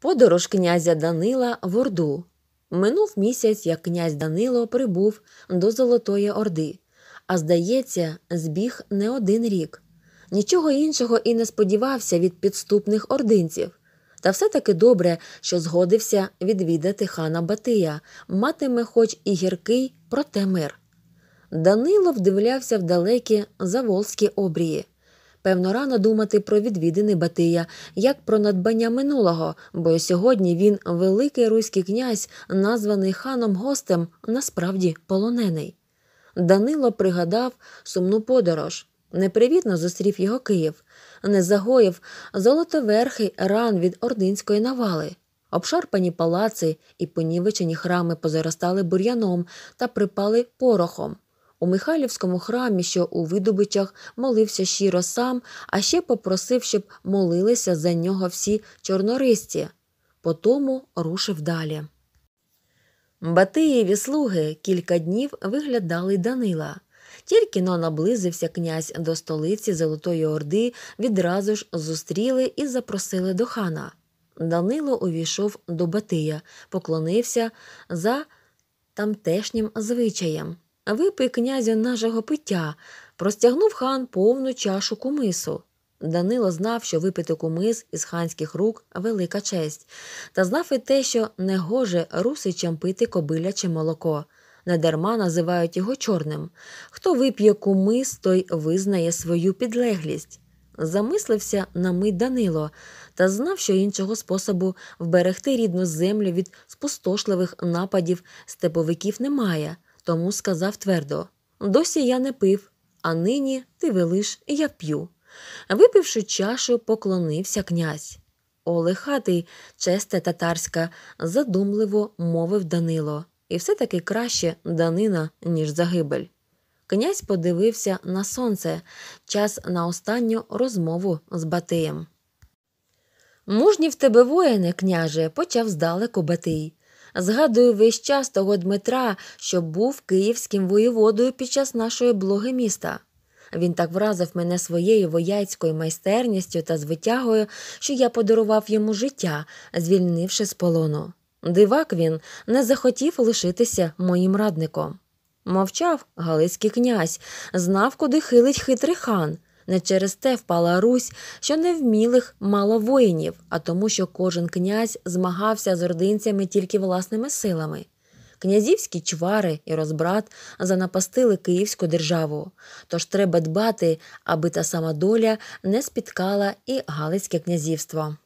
Подорож князя Данила в Орду. Минув місяць, як князь Данило прибув до Золотої Орди, а здається, збіг не один рік. Нічого іншого і не сподівався від підступних ординців. Та все таки добре, що згодився відвідати хана Батия, матиме хоч і гіркий, проте мир. Данило вдивлявся в далекі заволзькі обрії, Певно, рано думати про відвідини Батия, як про надбання минулого, бо сьогодні він великий руський князь, названий ханом гостем, насправді полонений. Данило пригадав сумну подорож. Непривітно зустрів його Київ, не загоїв золотоверхий ран від ординської навали. Обшарпані палаци і понівечені храми позаростали бур'яном та припали порохом. У Михайлівському храмі, що у видобичах молився щиро сам, а ще попросив, щоб молилися за нього всі чорнористі. Потому рушив далі. Батиєві слуги кілька днів виглядали Данила. Тільки но наблизився князь до столиці Золотої Орди, відразу ж зустріли і запросили до хана. Данило увійшов до Батия, поклонився за тамтешнім звичаєм. Випий князю нашого пиття, простягнув хан повну чашу кумису. Данило знав, що випити кумис із ханських рук велика честь, та знав і те, що негоже русичам пити кобиляче молоко. Недарма називають його чорним. Хто вип'є кумис, той визнає свою підлеглість. Замислився на мить Данило та знав, що іншого способу вберегти рідну землю від спустошливих нападів степовиків немає тому сказав твердо: досі я не пив, а нині ти велиш, я п'ю. Випивши чашу, поклонився князь. Олехатий, честе татарська, задумливо мовив Данило, і все-таки краще данина, ніж загибель. Князь подивився на сонце, час на останню розмову з Батиєм. Мужні в тебе воїни, княже, почав здалеку Батий. Згадую весь час того Дмитра, що був київським воєводою під час нашої блоги міста. Він так вразив мене своєю вояцькою майстерністю та звитягою, що я подарував йому життя, звільнивши з полону. Дивак він не захотів лишитися моїм радником. Мовчав Галицький князь, знав, куди хилить хитрий хан. Не через те впала Русь, що невмілих мало воїнів, а тому, що кожен князь змагався з ординцями тільки власними силами. Князівські чвари і розбрат занапастили Київську державу, тож треба дбати, аби та сама доля не спіткала і Галицьке князівство.